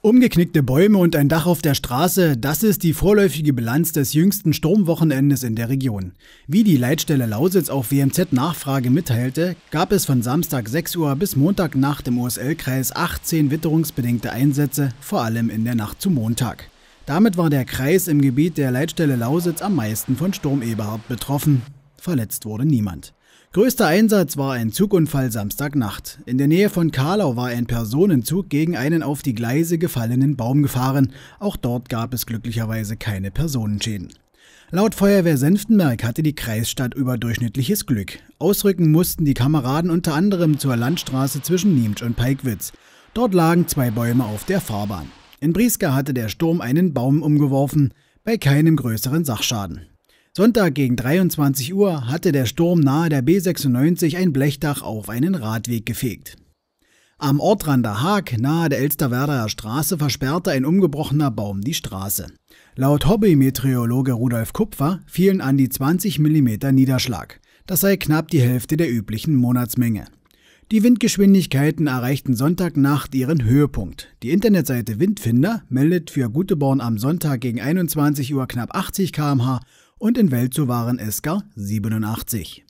Umgeknickte Bäume und ein Dach auf der Straße, das ist die vorläufige Bilanz des jüngsten Sturmwochenendes in der Region. Wie die Leitstelle Lausitz auf WMZ Nachfrage mitteilte, gab es von Samstag 6 Uhr bis Montagnacht im usl kreis 18 witterungsbedingte Einsätze, vor allem in der Nacht zu Montag. Damit war der Kreis im Gebiet der Leitstelle Lausitz am meisten von Sturm Eberhard betroffen. Verletzt wurde niemand. Größter Einsatz war ein Zugunfall Samstagnacht. In der Nähe von Karlau war ein Personenzug gegen einen auf die Gleise gefallenen Baum gefahren. Auch dort gab es glücklicherweise keine Personenschäden. Laut Feuerwehr Senftenberg hatte die Kreisstadt überdurchschnittliches Glück. Ausrücken mussten die Kameraden unter anderem zur Landstraße zwischen Niemtsch und Peikwitz. Dort lagen zwei Bäume auf der Fahrbahn. In Brieska hatte der Sturm einen Baum umgeworfen, bei keinem größeren Sachschaden. Sonntag gegen 23 Uhr hatte der Sturm nahe der B96 ein Blechdach auf einen Radweg gefegt. Am Ortrand der Haag, nahe der Elsterwerder Straße, versperrte ein umgebrochener Baum die Straße. Laut Hobbymeteorologe Rudolf Kupfer fielen an die 20 mm Niederschlag. Das sei knapp die Hälfte der üblichen Monatsmenge. Die Windgeschwindigkeiten erreichten Sonntagnacht ihren Höhepunkt. Die Internetseite Windfinder meldet für Guteborn am Sonntag gegen 21 Uhr knapp 80 km/h und in Welzow waren es gar 87.